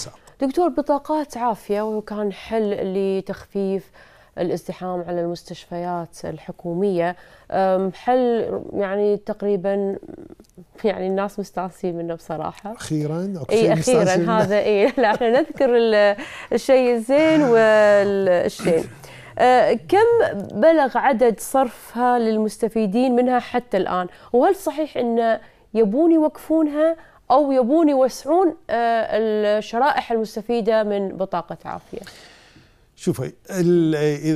الساق دكتور بطاقات عافية وكان حل لتخفيف الازدحام على المستشفيات الحكومية حل يعني تقريبا يعني الناس مستانسين منه بصراحة أخيرا أي أخيرا هذا إي لا احنا نذكر الشيء الزين والشين أه، كم بلغ عدد صرفها للمستفيدين منها حتى الآن وهل صحيح أن يبون يوقفونها او يبون يوسعون آه، الشرائح المستفيده من بطاقه عافيه. شوفي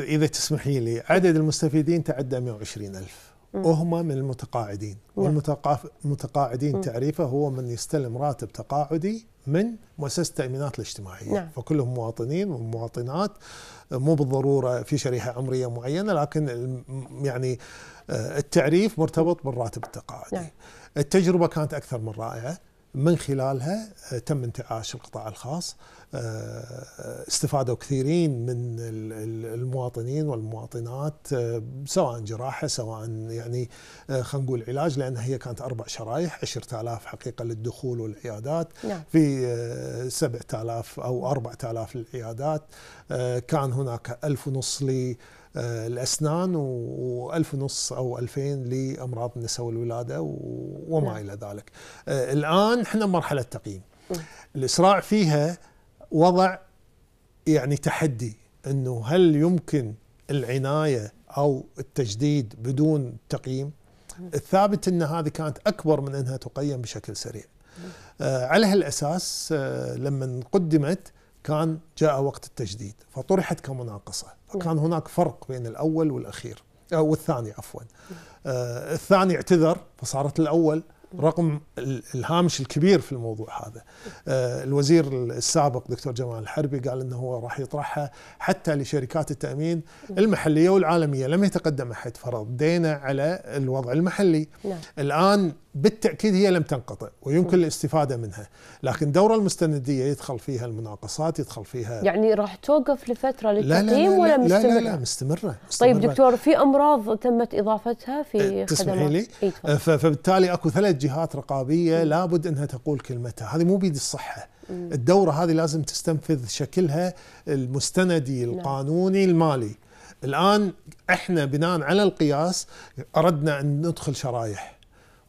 اذا تسمحي لي عدد المستفيدين تعدى 120 الف وهم من المتقاعدين نعم. والمتقاعدين تعريفه هو من يستلم راتب تقاعدي من مؤسسه التامينات الاجتماعيه نعم. فكلهم مواطنين ومواطنات مو بالضروره في شريحه عمريه معينه لكن يعني آه، التعريف مرتبط بالراتب التقاعدي نعم. التجربه كانت اكثر من رائعه من خلالها آه، تم انتعاش القطاع الخاص آه، آه، استفادوا كثيرين من المواطنين والمواطنات سواء جراحة سواء يعني خلينا نقول علاج لأن هي كانت أربع شرايح 10000 حقيقة للدخول والعيادات نعم. في 7000 أو 4000 للعيادات كان هناك 1000 ونص آه، الأسنان و1000 ونص أو 2000 لأمراض النساء والولادة وما نعم. إلى ذلك آه، الآن إحنا مرحلة تقييم الإسراع فيها وضع يعني تحدي أنه هل يمكن العناية أو التجديد بدون تقييم الثابت أن هذه كانت أكبر من أنها تقيم بشكل سريع آه، على هالأساس لما قدمت كان جاء وقت التجديد فطرحت كمناقصة فكان هناك فرق بين الأول والأخير أو الثاني عفوا آه الثاني اعتذر فصارت الأول رقم الهامش الكبير في الموضوع هذا آه الوزير السابق دكتور جمال الحربي قال انه هو راح يطرحها حتى لشركات التامين المحليه والعالميه لم يتقدم احد فرض دينا على الوضع المحلي نعم. الان بالتأكيد هي لم تنقطع ويمكن الاستفادة منها لكن دور المستندية يدخل فيها المناقصات يدخل فيها يعني راح توقف لفترة للتقييم ولا مستمرة؟ لا لا لا مستمرة, مستمرة. طيب دكتور في أمراض تمت إضافتها في إيه، خدمات لي فبالتالي أكو ثلاث جهات رقابية لابد أنها تقول كلمتها هذه مو بيد الصحة الدورة هذه لازم تستنفذ شكلها المستندي نعم. القانوني المالي الآن احنا بناء على القياس أردنا أن ندخل شرايح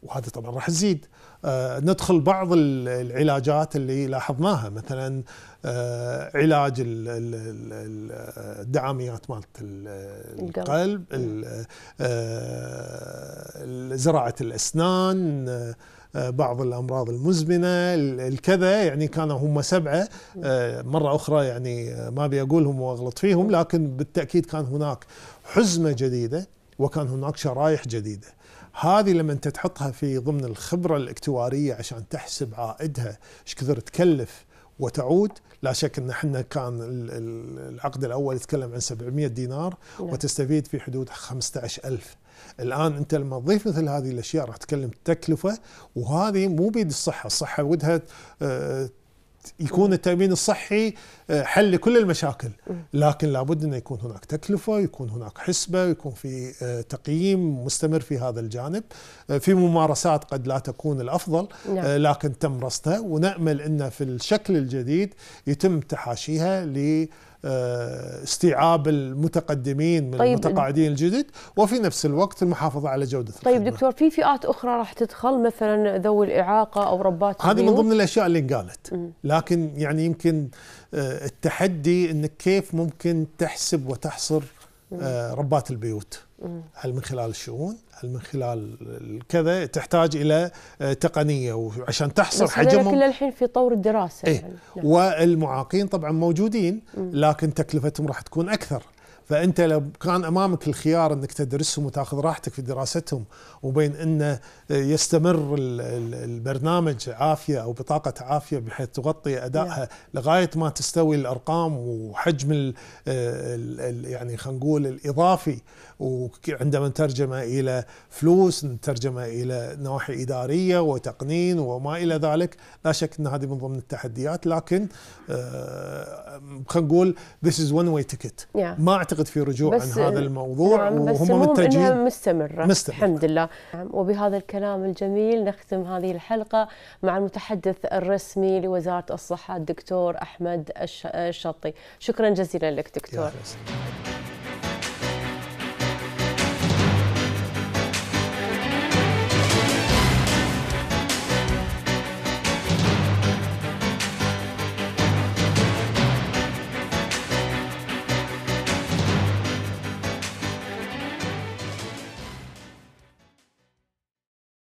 وهذا طبعا راح تزيد آه، ندخل بعض العلاجات اللي لاحظناها مثلا آه، علاج الدعاميات مالت القلب آه، زراعه الاسنان بعض الامراض المزمنه الكذا يعني كانوا هم سبعه مره اخرى يعني ما ابي اقولهم واغلط فيهم لكن بالتاكيد كان هناك حزمه جديده وكان هناك شرايح جديده هذه لما انت تحطها في ضمن الخبره الاكتواريه عشان تحسب عائدها ايش كثر تكلف وتعود لا شك ان احنا كان العقد الاول يتكلم عن 700 دينار نعم. وتستفيد في حدود 15000 الان انت لما تضيف مثل هذه الاشياء راح تكلم تكلفه وهذه مو بيد الصحه، الصحه ودها آه، يكون التامين الصحي آه، حل لكل المشاكل لكن لابد ان يكون هناك تكلفه يكون هناك حسبه يكون في آه، تقييم مستمر في هذا الجانب آه، في ممارسات قد لا تكون الافضل نعم. لكن تم رصدها ونامل ان في الشكل الجديد يتم تحاشيها ل آه، استيعاب المتقدمين من طيب المتقاعدين الجدد وفي نفس الوقت المحافظه على جوده طيب الخدمة. دكتور في فئات اخرى راح تدخل مثلا ذوي الاعاقه او ربات هذه من ضمن الاشياء اللي انقالت لكن يعني يمكن آه، التحدي انك كيف ممكن تحسب وتحصر آه، ربات البيوت هل من خلال الشؤون هل من خلال كذا تحتاج الى آه، تقنيه وعشان تحصل حجمهم كل الحين في طور الدراسه إيه؟ يعني. نعم. والمعاقين طبعا موجودين لكن تكلفتهم راح تكون اكثر فانت لو كان امامك الخيار انك تدرسهم وتاخذ راحتك في دراستهم وبين انه يستمر البرنامج عافيه او بطاقه عافيه بحيث تغطي ادائها نعم. لغايه ما تستوي الارقام وحجم الـ الـ يعني خلينا نقول الاضافي وعندما ترجمه الى فلوس ترجمه الى نواحي اداريه وتقنين وما الى ذلك لا شك ان هذه من ضمن التحديات لكن آه، خلينا نقول this is one way ticket ما اعتقد اعتقد في رجوع عن هذا الموضوع نعم، وهم متجهين مستمره مستمر. الحمد لله نعم، وبهذا الكلام الجميل نختم هذه الحلقه مع المتحدث الرسمي لوزاره الصحه الدكتور احمد الشطي شكرا جزيلا لك دكتور